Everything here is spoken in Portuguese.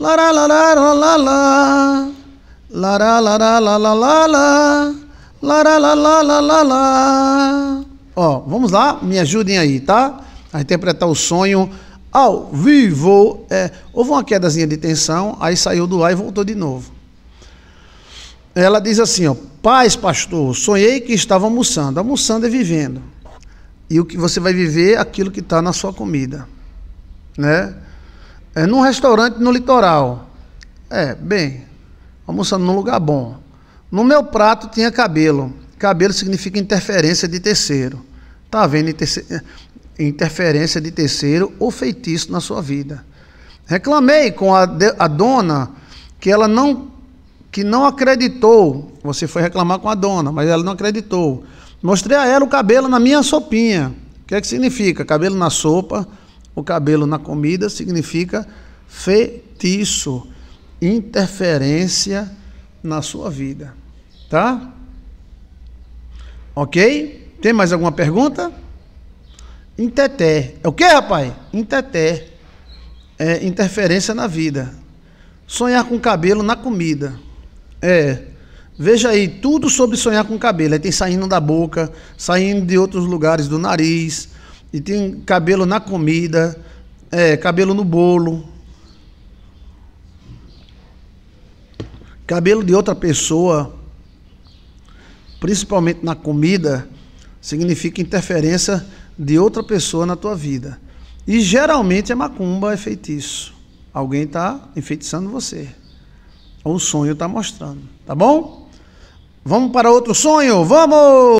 Lará, lará, lará, lará. Lará, lará, lará, Ó, vamos lá, me ajudem aí, tá? A interpretar o sonho ao vivo. É, houve uma quedazinha de tensão, aí saiu do ar e voltou de novo. Ela diz assim, ó, paz, pastor, sonhei que estava almoçando. Almoçando é vivendo. E o que você vai viver, aquilo que está na sua comida, né? é, num restaurante no litoral. É, bem, almoçando num lugar bom. No meu prato tinha cabelo. Cabelo significa interferência de terceiro. Está havendo interferência de terceiro ou feitiço na sua vida. Reclamei com a, de, a dona que ela não que não acreditou. Você foi reclamar com a dona, mas ela não acreditou. Mostrei a ela o cabelo na minha sopinha. O que é que significa? Cabelo na sopa o cabelo na comida significa feitiço, interferência na sua vida. Tá? Ok? Tem mais alguma pergunta? Inteté. É o que, rapaz? Inteté. É interferência na vida. Sonhar com cabelo na comida. É. Veja aí, tudo sobre sonhar com cabelo. Aí tem saindo da boca, saindo de outros lugares do nariz, e tem cabelo na comida, é, cabelo no bolo. Cabelo de outra pessoa, principalmente na comida, significa interferência de outra pessoa na tua vida. E geralmente é macumba, é feitiço. Alguém está enfeitiçando você. Ou o sonho está mostrando. Tá bom? Vamos para outro sonho? Vamos!